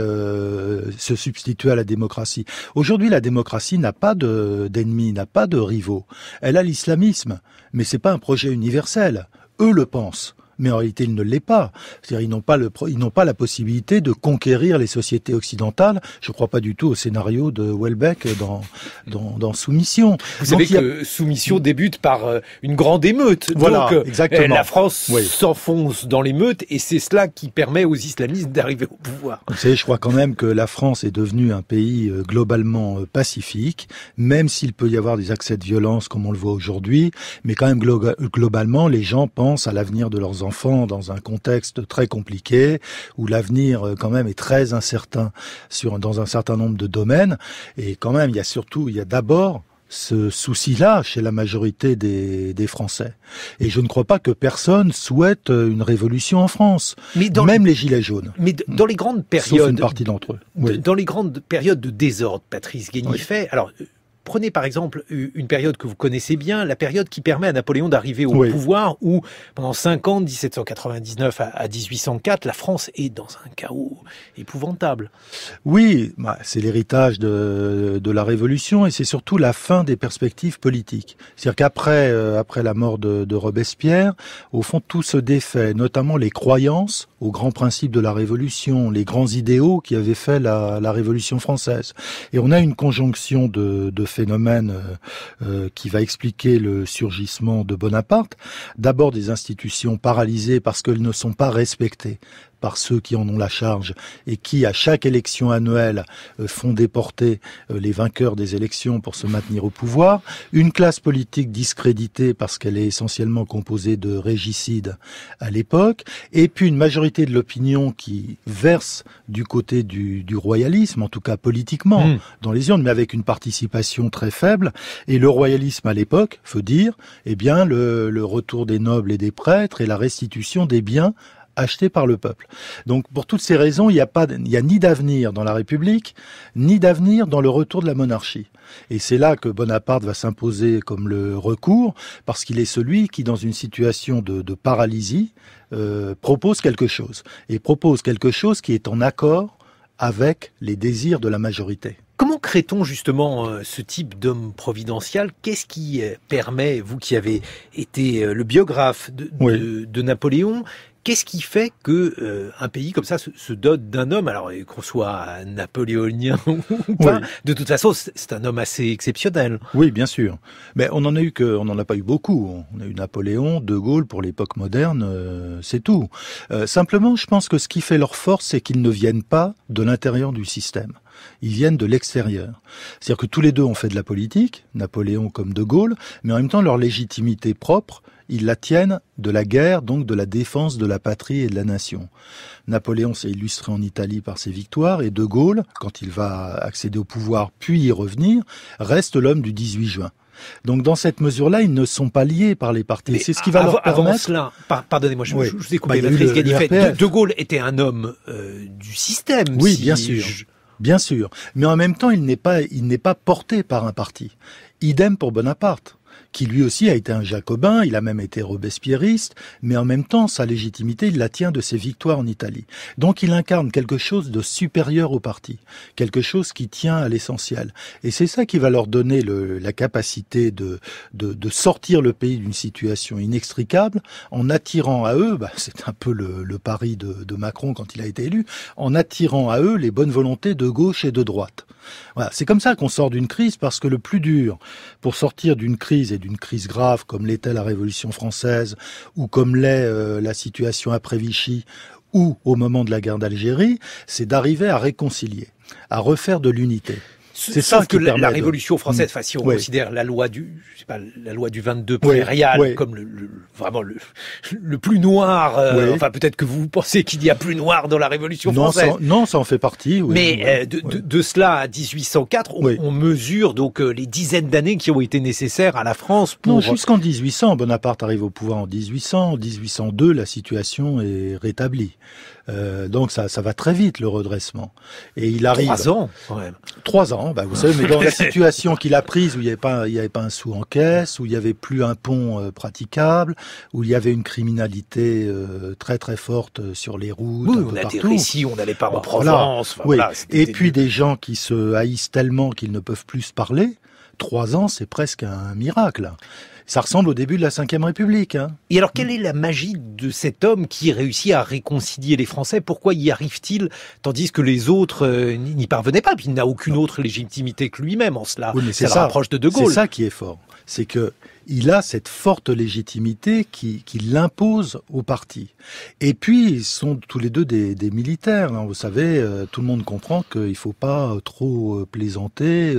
se substituer à la démocratie. Aujourd'hui, la démocratie n'a pas d'ennemis, n'a pas de rivaux. Elle a l'islamisme, mais c'est pas un projet universel. Eux le pensent mais en réalité, il ne l'est pas. C'est-à-dire, ils n'ont pas, le, ils n'ont pas la possibilité de conquérir les sociétés occidentales. Je ne crois pas du tout au scénario de Welbeck dans, dans, dans Soumission. Vous savez que Soumission débute par euh, une grande émeute. Voilà, Donc, euh, La France s'enfonce dans l'émeute et c'est cela qui permet aux islamistes d'arriver au pouvoir. Vous savez, je crois quand même que la France est devenue un pays euh, globalement pacifique, même s'il peut y avoir des accès de violence comme on le voit aujourd'hui, mais quand même globalement, les gens pensent à l'avenir de leurs enfants dans un contexte très compliqué où l'avenir euh, quand même est très incertain sur dans un certain nombre de domaines et quand même il y a surtout il y a d'abord ce souci-là chez la majorité des, Français. Et je ne crois pas que personne souhaite euh, une révolution en France, même les, gilets jaunes. Mais dans les grandes périodes, Sauf une partie d'entre eux. Dans les grandes périodes de désordre, Patrice Guénifet. Alors prenez par exemple une période que vous connaissez bien, la période qui permet à Napoléon d'arriver au pouvoir, où pendant 5 ans, 1799 à 1804, la France est dans un chaos épouvantable. Oui, bah, c'est l'héritage de, la Révolution et c'est surtout la fin des perspectives politiques. C'est-à-dire qu'après euh, après la mort de Robespierre, au fond, tout se défait, notamment les croyances aux grands principes de la Révolution, les grands idéaux qui avaient fait la, Révolution française. Et on a une conjonction de, phénomènes euh, euh, qui va expliquer le surgissement de Bonaparte. D'abord des institutions paralysées parce qu'elles ne sont pas respectées par ceux qui en ont la charge et qui, à chaque élection annuelle, euh, font déporter euh, les vainqueurs des élections pour se maintenir au pouvoir, une classe politique discréditée parce qu'elle est essentiellement composée de régicides à l'époque, et puis une majorité de l'opinion qui verse du côté du, royalisme, en tout cas politiquement, hmm. dans les urnes, mais avec une participation très faible. Et le royalisme à l'époque, faut dire, eh bien, le retour des nobles et des prêtres et la restitution des biens acheté par le peuple. Donc pour toutes ces raisons, il n'y a, pas, ni d'avenir dans la République, ni d'avenir dans le retour de la monarchie. Et c'est là que Bonaparte va s'imposer comme le recours, parce qu'il est celui qui, dans une situation de, paralysie, euh, propose quelque chose. Et propose quelque chose qui est en accord avec les désirs de la majorité. Comment crée-t-on justement euh, ce type d'homme providentiel Qu'est-ce qui euh, permet, vous qui avez été le biographe de Napoléon, Qu'est-ce qui fait que euh, un pays comme ça se, dote d'un homme Alors qu'on soit napoléonien ou pas, de toute façon, c'est un homme assez exceptionnel. Oui, bien sûr. Mais on en a eu que, on n'en a pas eu beaucoup. On a eu Napoléon, De Gaulle pour l'époque moderne, euh, c'est tout. Euh, simplement, je pense que ce qui fait leur force, c'est qu'ils ne viennent pas de l'intérieur du système. Ils viennent de l'extérieur. C'est-à-dire que tous les deux ont fait de la politique, Napoléon comme De Gaulle, mais en même temps leur légitimité propre ils la tiennent de la guerre, donc de la défense de la patrie et de la nation. Napoléon s'est illustré en Italie par ses victoires et De Gaulle, quand il va accéder au pouvoir puis y revenir, reste l'homme du 18 juin. Donc dans cette mesure-là, ils ne sont pas liés par les partis. C'est ce qui va leur permettre. pardonnez-moi, je, vous ai coupé, bah, de, Gaulle était un homme euh, du système. Oui, bien sûr. Bien sûr, mais en même temps, il n'est pas, il n'est pas porté par un parti. Idem pour Bonaparte qui lui aussi a été un jacobin, il a même été robespierriste, mais en même temps, sa légitimité, il la tient de ses victoires en Italie. Donc il incarne quelque chose de supérieur au parti, quelque chose qui tient à l'essentiel. Et c'est ça qui va leur donner la capacité de, de, sortir le pays d'une situation inextricable en attirant à eux, bah, c'est un peu le, pari de, de Macron quand il a été élu, en attirant à eux les bonnes volontés de gauche et de droite. Voilà, c'est comme ça qu'on sort d'une crise parce que le plus dur pour sortir d'une crise et d'une crise grave comme l'était la Révolution française ou comme l'est euh, la situation après Vichy ou au moment de la guerre d'Algérie, c'est d'arriver à réconcilier, à refaire de l'unité. C'est ça que la, Révolution française, mm. si on considère la loi du, je sais pas, la loi du 22 prairial comme le, vraiment le, le plus noir. Euh, enfin, peut-être que vous pensez qu'il y a plus noir dans la Révolution non, française. Ça, non, ça en fait partie. Oui. Mais euh, de, de, cela à 1804, on, mesure donc euh, les dizaines d'années qui ont été nécessaires à la France pour. Non, jusqu'en 1800, Bonaparte arrive au pouvoir en 1800, en 1802, la situation est rétablie. Euh, donc ça, ça va très vite le redressement. Et il arrive. Trois ans, Trois ans, bah vous savez, mais dans la situation qu'il a prise où il n'y avait pas, il y avait pas un sou en caisse, où il n'y avait plus un pont euh, praticable, où il y avait une criminalité euh, très très forte sur les routes. Oui, on a partout. ici on n'allait pas en bah, Provence. Et puis des gens qui se haïssent tellement qu'ils ne peuvent plus se parler. Trois ans, c'est presque un miracle. Ça ressemble au début de la Ve République. Hein. Et alors, quelle est la magie de cet homme qui réussit à réconcilier les Français Pourquoi y arrive-t-il tandis que les autres euh, n'y parvenaient pas Puis il n'a aucune autre légitimité que lui-même en cela. c'est ça, ça. rapproche de De Gaulle. C'est ça qui est fort. C'est que il a cette forte légitimité qui, l'impose au parti. Et puis, ils sont tous les deux des, militaires. Hein. Vous savez, euh, tout le monde comprend qu'il ne faut pas euh, trop euh, plaisanter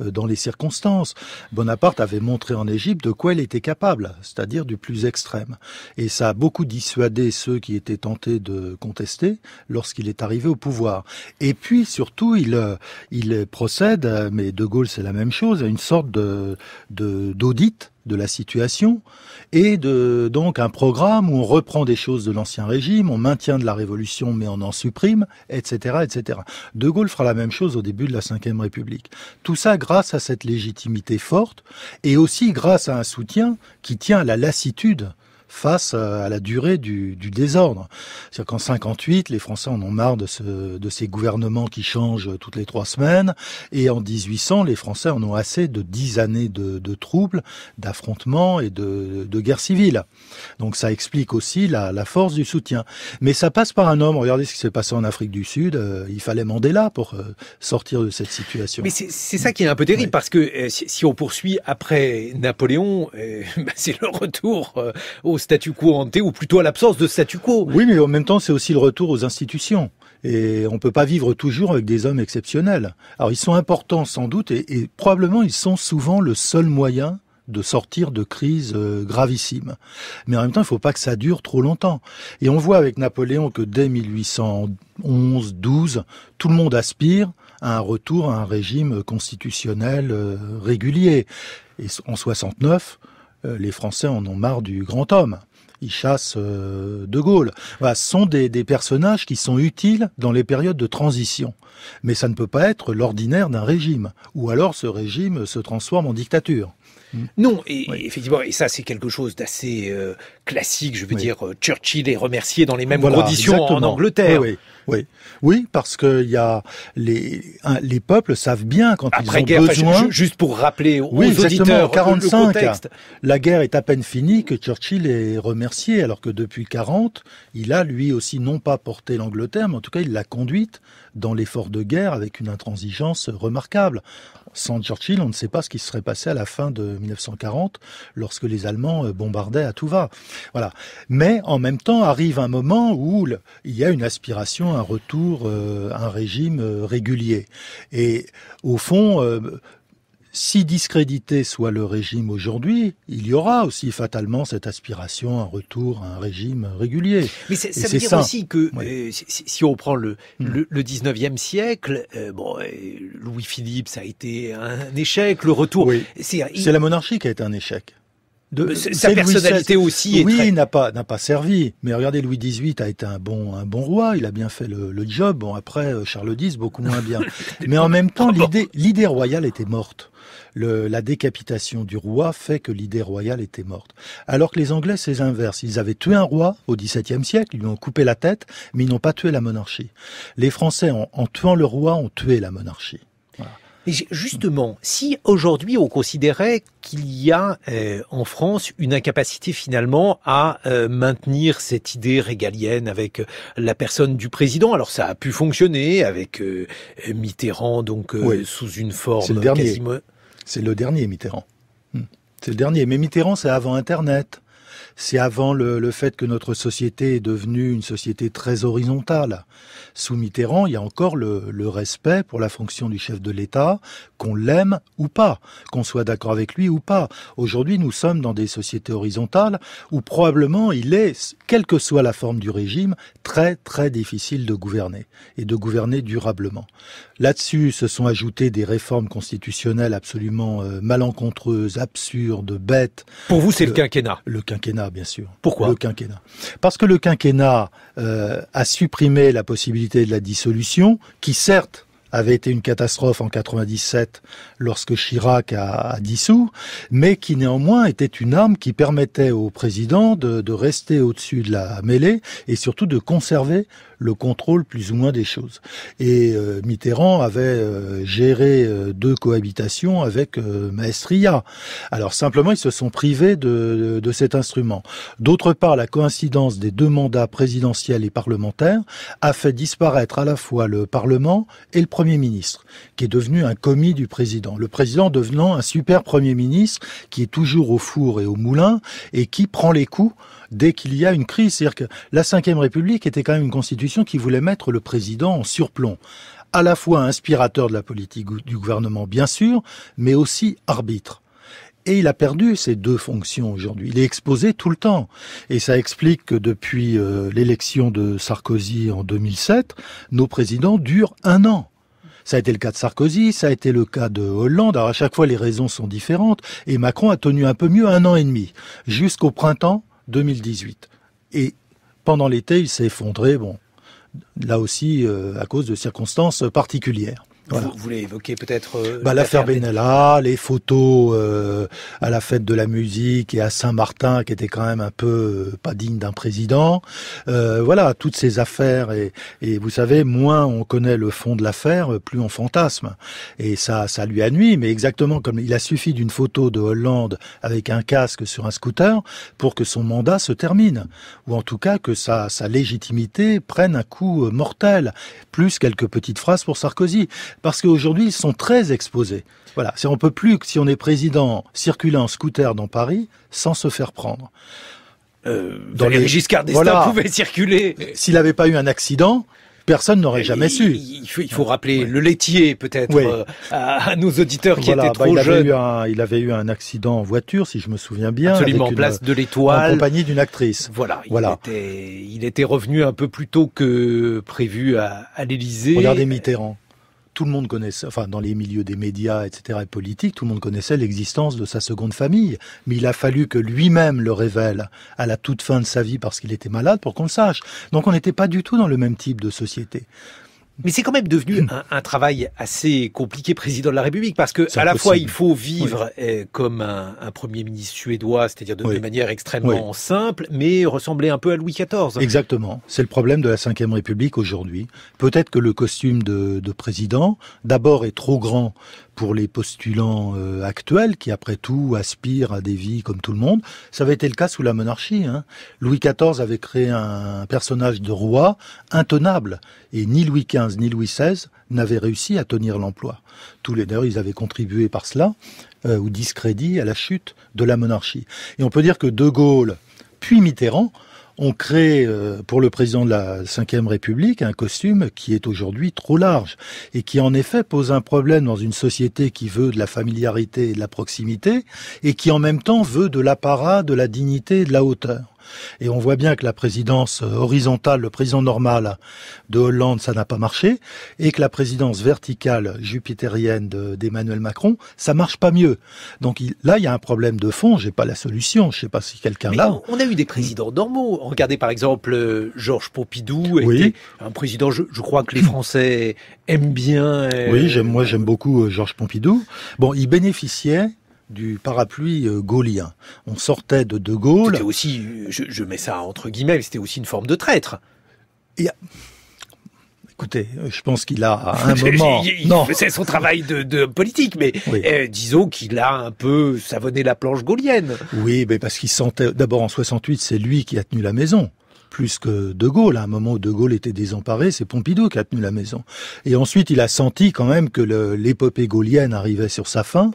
dans les circonstances. Bonaparte avait montré en Égypte de quoi il était capable, c'est-à-dire du plus extrême. Et ça a beaucoup dissuadé ceux qui étaient tentés de contester lorsqu'il est arrivé au pouvoir. Et puis, surtout, il, il procède, mais De Gaulle, c'est la même chose, à une sorte de d'audit de la situation et de donc un programme où on reprend des choses de l'ancien régime, on maintient de la révolution mais on en supprime, etc., etc. De Gaulle fera la même chose au début de la Ve République. Tout ça grâce à cette légitimité forte et aussi grâce à un soutien qui tient à la lassitude face à la durée du, désordre. C'est-à-dire qu'en 58, les Français en ont marre de, ce, de ces gouvernements qui changent euh, toutes les trois semaines, et en 1800, les Français en ont assez de dix années de, troubles, d'affrontements et de, guerres civiles. Donc ça explique aussi la, force du soutien. Mais ça passe par un homme. Regardez ce qui s'est passé en Afrique du Sud. Euh, il fallait Mandela pour euh, sortir de cette situation. Mais c'est ça qui est un peu terrible, parce que si, on poursuit après Napoléon, bah, c'est le retour au statu quo hanté, ou plutôt à l'absence de statu quo. Oui, mais en même temps, c'est aussi le retour aux institutions. Et on ne peut pas vivre toujours avec des hommes exceptionnels. Alors ils sont importants sans doute, et, probablement ils sont souvent le seul moyen de sortir de crises euh, gravissimes. Mais en même temps, il ne faut pas que ça dure trop longtemps. Et on voit avec Napoléon que dès 1811, 12, tout le monde aspire à un retour à un régime constitutionnel euh, régulier. Et en 69, euh, les Français en ont marre du grand homme Ils chassent euh, De Gaulle. ce sont des, personnages qui sont utiles dans les périodes de transition. Mais ça ne peut pas être l'ordinaire d'un régime. Ou alors ce régime se transforme en dictature. Mm. Non, et effectivement, et ça c'est quelque chose d'assez euh, classique, je veux dire, euh, Churchill est remercié dans les mêmes conditions en Angleterre. Oui, oui, parce que y a les, les peuples savent bien quand ils ont guerre, besoin... juste pour rappeler aux auditeurs 45, La guerre est à peine finie que Churchill est remercié, alors que depuis 40, il a lui aussi non pas porté l'Angleterre, mais en tout cas il l'a conduite dans l'effort de guerre avec une intransigeance remarquable. Sans Churchill, on ne sait pas ce qui serait passé à la fin de 1940 lorsque les Allemands euh, bombardaient à tout va. Voilà. Mais en même temps arrive un moment où il y a une aspiration, un retour, euh, un régime euh, régulier. Et au fond, si discrédité soit le régime aujourd'hui, il y aura aussi fatalement cette aspiration à un retour à un régime régulier. Mais ça veut dire aussi que euh, si, on prend le, 19e hmm. siècle, euh, bon, euh, Louis-Philippe, ça a été un échec, le retour... Oui. C'est la monarchie qui a été un échec. De, sa personnalité aussi est oui n'a pas n'a pas servi mais regardez Louis XVIII a été un bon un bon roi il a bien fait le, job bon après Charles X beaucoup moins bien mais en même temps l'idée l'idée royale était morte la décapitation du roi fait que l'idée royale était morte. Alors que les Anglais, c'est l'inverse. Ils avaient tué un roi au XVIIe siècle, ils lui ont coupé la tête, mais ils n'ont pas tué la monarchie. Les Français, en, tuant le roi, ont tué la monarchie. justement, si aujourd'hui on considérait qu'il y a euh, en France une incapacité finalement à euh, maintenir cette idée régalienne avec euh, la personne du président, alors ça a pu fonctionner avec Mitterrand donc sous une forme quasiment c'est le dernier, Mitterrand. Hmm. C'est le dernier. Mais Mitterrand, c'est avant Internet. C'est avant le, fait que notre société est devenue une société très horizontale. Sous Mitterrand, il y a encore le respect pour la fonction du chef de l'État, qu'on l'aime ou pas, qu'on soit d'accord avec lui ou pas. Aujourd'hui, nous sommes dans des sociétés horizontales où probablement il est, quelle que soit la forme du régime, très très difficile de gouverner et de gouverner durablement. Là-dessus se sont ajoutées des réformes constitutionnelles absolument euh, malencontreuses, absurdes, bêtes. Pour vous, c'est le, euh, quinquennat Le quinquennat, bien sûr. Pourquoi Le quinquennat. Parce que le quinquennat euh, a supprimé la possibilité de la dissolution, qui certes avait été une catastrophe en 97 lorsque Chirac a, dissous, mais qui néanmoins était une arme qui permettait au président de rester au-dessus de la mêlée et surtout de conserver le contrôle plus ou moins des choses. Et euh, Mitterrand avait euh, géré euh, deux cohabitations avec Maestria. Alors simplement, ils se sont privés de, de cet instrument. D'autre part, la coïncidence des deux mandats présidentiels et parlementaires a fait disparaître à la fois le Parlement et le Premier ministre, qui est devenu un commis du président. Le président devenant un super Premier ministre qui est toujours au four et au moulin et qui prend les coups dès qu'il y a une crise. C'est-à-dire que la Ve République était quand même une constitution qui voulait mettre le président en surplomb à la fois inspirateur de la politique du gouvernement, bien sûr, mais aussi arbitre. Et il a perdu ces deux fonctions aujourd'hui. Il est exposé tout le temps. Et ça explique que depuis euh, l'élection de Sarkozy en 2007, nos présidents durent un an. Ça a été le cas de Sarkozy, ça a été le cas de Hollande. Alors à chaque fois, les raisons sont différentes. Et Macron a tenu un peu mieux un an et demi, jusqu'au printemps 2018. Et pendant l'été, il s'est effondré, bon, là aussi euh, à cause de circonstances particulières. Vous, voulez évoquer peut-être. Euh, bah, l'affaire Benalla, les photos euh, à la fête de la musique et à Saint-Martin, qui était quand même un peu euh, pas digne d'un président. voilà, toutes ces affaires et, et, vous savez, moins on connaît le fond de l'affaire, plus on fantasme. Et ça, ça lui a nuit. Mais exactement comme il a suffi d'une photo de Hollande avec un casque sur un scooter pour que son mandat se termine, ou en tout cas que sa, sa légitimité prenne un coup mortel. Plus quelques petites phrases pour Sarkozy parce qu'aujourd'hui, ils sont très exposés. Voilà, on peut plus, que si on est président, circuler en scooter dans Paris sans se faire prendre. Euh, dans les Giscard d'Estaing pouvait circuler. S'il n'avait pas eu un accident, personne n'aurait jamais su. Il faut, rappeler le laitier peut-être euh, à, nos auditeurs qui étaient bah, trop il avait Eu un, il avait eu un accident en voiture, si je me souviens bien. Absolument, place de l'étoile. En compagnie d'une actrice. Voilà, Il, était, revenu un peu plus tôt que prévu à, à l'Élysée. Regardez Mitterrand tout le monde connaissait, enfin dans les milieux des médias, etc., et politiques, tout le monde connaissait l'existence de sa seconde famille. Mais il a fallu que lui-même le révèle à la toute fin de sa vie parce qu'il était malade pour qu'on le sache. Donc on n'était pas du tout dans le même type de société. Mais c'est quand même devenu hmm. un, travail assez compliqué, président de la République, parce que à la fois il faut vivre euh, comme un, premier ministre suédois, c'est-à-dire de, manière extrêmement simple, mais ressembler un peu à Louis XIV. Exactement. C'est le problème de la Ve République aujourd'hui. Peut-être que le costume de, président, d'abord, est trop grand pour les postulants euh, actuels qui, après tout, aspirent à des vies comme tout le monde. Ça avait été le cas sous la monarchie. Hein. Louis XIV avait créé un personnage de roi intenable, et ni Louis XV ni Louis XVI n'avaient réussi à tenir l'emploi. Tous les deux, ils avaient contribué par cela euh, au ou discrédit à la chute de la monarchie. Et on peut dire que De Gaulle, puis Mitterrand, ont créé, euh, pour le président de la Ve République un costume qui est aujourd'hui trop large et qui en effet pose un problème dans une société qui veut de la familiarité et de la proximité et qui en même temps veut de l'apparat, de la dignité et de la hauteur. Et on voit bien que la présidence euh, horizontale, le président normal de Hollande, ça n'a pas marché, et que la présidence verticale jupitérienne d'Emmanuel Macron, ça marche pas mieux. Donc là, il y a un problème de fond. J'ai pas la solution. Je sais pas si quelqu'un l'a. On a eu des présidents normaux. Regardez par exemple euh, Georges Pompidou, oui. un président. Je, crois que les Français aiment bien. Euh, oui, moi j'aime beaucoup Georges Pompidou. Bon, il bénéficiait du parapluie euh, gaulien. On sortait de De Gaulle. C'était aussi, je, mets ça entre guillemets, c'était aussi une forme de traître. Écoutez, je pense qu'il a à un moment. non, c'est son travail de, politique, mais eh, disons qu'il a un peu savonné la planche gaulienne. Oui, mais parce qu'il sentait. D'abord en 68, c'est lui qui a tenu la maison plus que De Gaulle. À un moment où De Gaulle était désemparé, c'est Pompidou qui a tenu la maison. Et ensuite, il a senti quand même que l'épopée gaulienne arrivait sur sa fin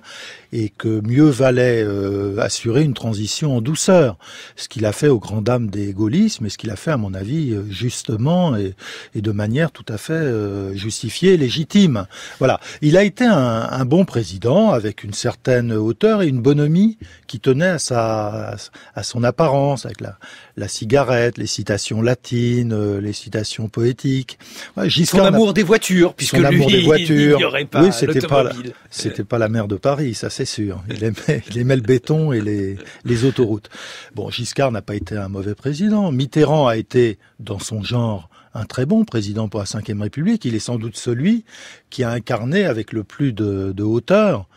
et que mieux valait euh, assurer une transition en douceur. Ce qu'il a fait aux grand dames des gaullistes, mais ce qu'il a fait, à mon avis, euh, justement et, et de manière tout à fait euh, justifiée, légitime. Voilà. Il a été un, un, bon président avec une certaine hauteur et une bonhomie qui tenait à, sa, à son apparence, avec la, la cigarette, les citations latines, euh, les citations poétiques. Ouais, son amour des voitures, puisque lui, des voitures. Il n'y aurait pas oui, c'était pas, c'était pas la mère de Paris, ça c'est sûr. Il aimait, le béton et les, autoroutes. Bon, Giscard n'a pas été un mauvais président. Mitterrand a été, dans son genre, un très bon président pour la Ve République. Il est sans doute celui qui a incarné avec le plus de, hauteur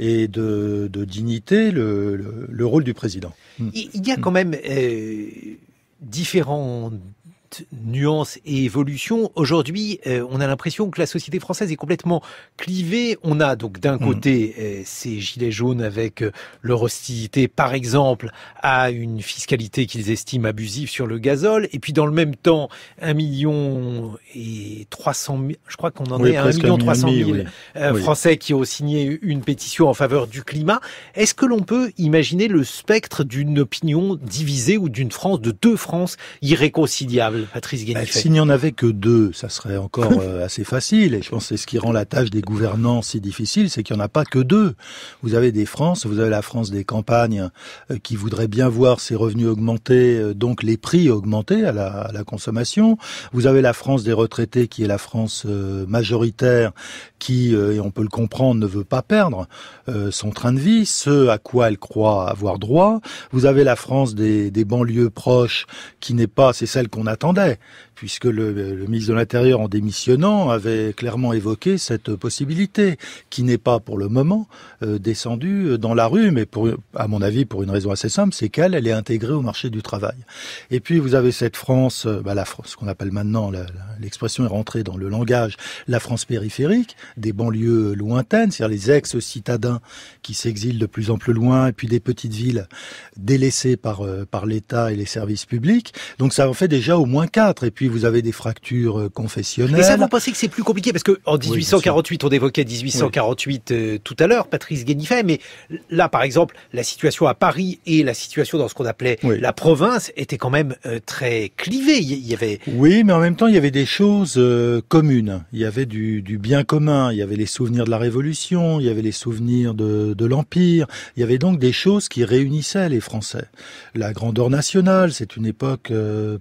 et de, dignité le, rôle du président. Il, y a quand même euh, différents nuance et évolution. Aujourd'hui, euh, on a l'impression que la société française est complètement clivée. On a donc d'un mm. côté euh, ces gilets jaunes avec euh, leur hostilité, par exemple, à une fiscalité qu'ils estiment abusive sur le gazole, et puis dans le même temps, un million et 300 je crois qu'on en est à 1 million trois 000 Français qui ont signé une pétition en faveur du climat. Est-ce que l'on peut imaginer le spectre d'une opinion divisée ou d'une France, de deux France irréconciliables bah, s'il n'y en avait que deux, ça serait encore euh, assez facile. Et je pense que c'est ce qui rend la tâche des gouvernants si difficile, c'est qu'il n'y en a pas que deux. Vous avez des France, vous avez la France des campagnes euh, qui voudrait bien voir ses revenus augmenter, euh, donc les prix augmenter à la, à la consommation. Vous avez la France des retraités qui est la France majoritaire qui, et on peut le comprendre, ne veut pas perdre son train de vie, ce à quoi elle croit avoir droit. Vous avez la France des, des banlieues proches qui n'est pas, c'est celle qu'on attend attendait puisque le, ministre de l'Intérieur, en démissionnant, avait clairement évoqué cette possibilité, qui n'est pas pour le moment euh, descendue euh, dans la rue, mais pour, à mon avis pour une raison assez simple, c'est qu'elle, elle est intégrée au marché du travail. Et puis vous avez cette France, euh, bah, la France, ce qu'on appelle maintenant, l'expression est rentrée dans le langage, la France périphérique, des banlieues lointaines, c'est-à-dire les ex-citadins qui s'exilent de plus en plus loin, et puis des petites villes délaissées par, par l'État et les services publics. Donc ça en fait déjà au moins quatre. Et puis vous avez des fractures euh, confessionnelles. Mais ça, vous pensez que c'est plus compliqué Parce que en 1848, on évoquait 1848 euh, tout à l'heure, Patrice Guénifet, mais là, par exemple, la situation à Paris et la situation dans ce qu'on appelait la province était quand même euh, très clivées. Il y avait... Oui, mais en même temps, il y avait des choses communes. Il y avait du, bien commun, il y avait les souvenirs de la Révolution, il y avait les souvenirs de, de l'Empire, il y avait donc des choses qui réunissaient les Français. La grandeur nationale, c'est une époque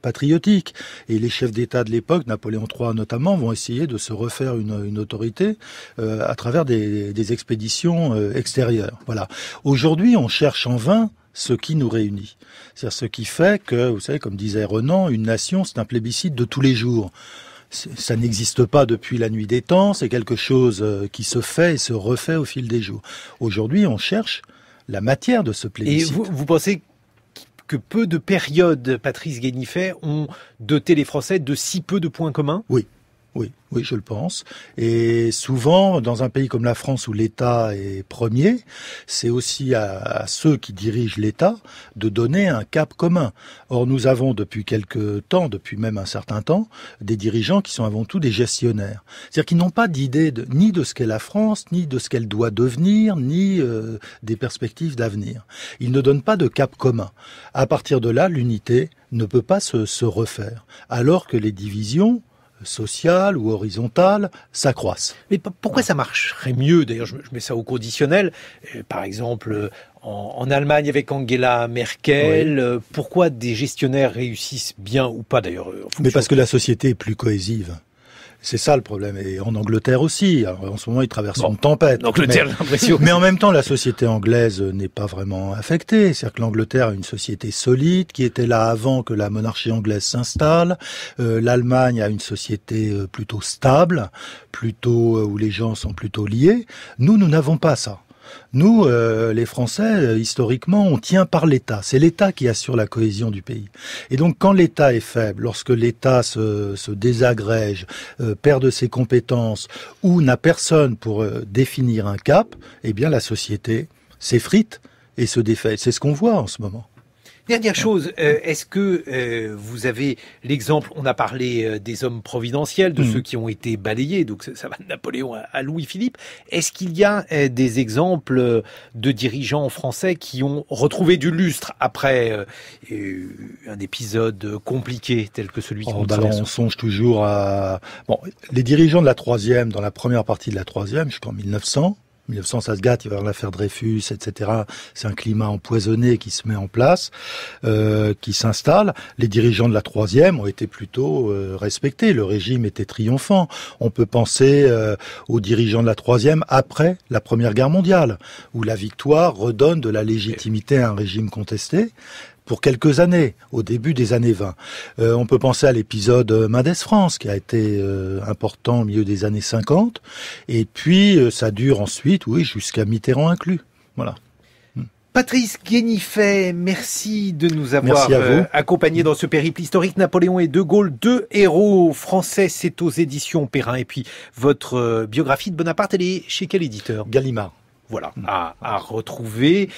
patriotique, et les chefs d'État de l'époque, Napoléon III notamment, vont essayer de se refaire une, autorité euh, à travers des, expéditions euh, extérieures. Voilà. Aujourd'hui, on cherche en vain ce qui nous réunit. C'est-à-dire ce qui fait que, vous savez, comme disait Renan, une nation, c'est un plébiscite de tous les jours ça n'existe pas depuis la nuit des temps, c'est quelque chose euh, qui se fait et se refait au fil des jours. Aujourd'hui, on cherche la matière de ce plébiscite. Et vous, vous pensez que peu de périodes, Patrice Guénifet, ont doté les Français de si peu de points communs Oui, oui, je le pense. Et souvent, dans un pays comme la France où l'État est premier, c'est aussi à, ceux qui dirigent l'État de donner un cap commun. Or, nous avons depuis quelque temps, depuis même un certain temps, des dirigeants qui sont avant tout des gestionnaires. C'est-à-dire qu'ils n'ont pas d'idée ni de ce qu'est la France, ni de ce qu'elle doit devenir, ni euh, des perspectives d'avenir. Ils ne donnent pas de cap commun. À partir de là, l'unité ne peut pas se refaire. Alors que les divisions, Social ou horizontale s'accroissent. Mais pourquoi ça marcherait mieux D'ailleurs, je mets ça au conditionnel. Euh, par exemple, euh, en, Allemagne avec Angela Merkel. Euh, pourquoi des gestionnaires réussissent bien ou pas d'ailleurs Mais parce que la société est plus cohésive. C'est ça le problème. Et en Angleterre aussi. en ce moment, ils traversent une tempête. mais, en même temps, la société anglaise n'est pas vraiment affectée. C'est-à-dire que l'Angleterre a une société solide qui était là avant que la monarchie anglaise s'installe. Euh, L'Allemagne a une société euh, plutôt stable, plutôt euh, où les gens sont plutôt liés. Nous, nous n'avons pas ça. Nous, euh, les Français, euh, historiquement, on tient par l'État. C'est l'État qui assure la cohésion du pays. Et donc, quand l'État est faible, lorsque l'État se, désagrège, euh, perd de ses compétences ou n'a personne pour définir un cap, eh bien, la société s'effrite et se défait. C'est ce qu'on voit en ce moment. Dernière chose, euh, est-ce que euh, vous avez l'exemple, on a parlé euh, des hommes providentiels, de mm. ceux qui ont été balayés, donc ça, va de Napoléon à, Louis-Philippe. Est-ce qu'il y a des exemples de dirigeants français qui ont retrouvé du lustre après un épisode compliqué tel que celui qu'on oh, bah On songe toujours à... Bon, les dirigeants de la troisième, dans la première partie de la troisième, jusqu'en 1900, 1900, ça se gâte, il va y avoir l'affaire Dreyfus, etc. C'est un climat empoisonné qui se met en place, euh, qui s'installe. Les dirigeants de la troisième ont été plutôt euh, respectés. Le régime était triomphant. On peut penser euh, aux dirigeants de la troisième après la Première Guerre mondiale, où la victoire redonne de la légitimité à un régime contesté pour quelques années, au début des années 20. Euh, on peut penser à l'épisode euh, Mendes France, qui a été euh, important au milieu des années 50, et puis ça dure ensuite, oui, jusqu'à Mitterrand inclus. Voilà. Hmm. Patrice Guénifet, merci de nous avoir accompagné accompagnés dans ce périple historique. Napoléon et De Gaulle, deux héros français, c'est aux éditions Perrin. Et puis, votre biographie de Bonaparte, elle est chez quel éditeur Gallimard. Voilà, hmm. à retrouver.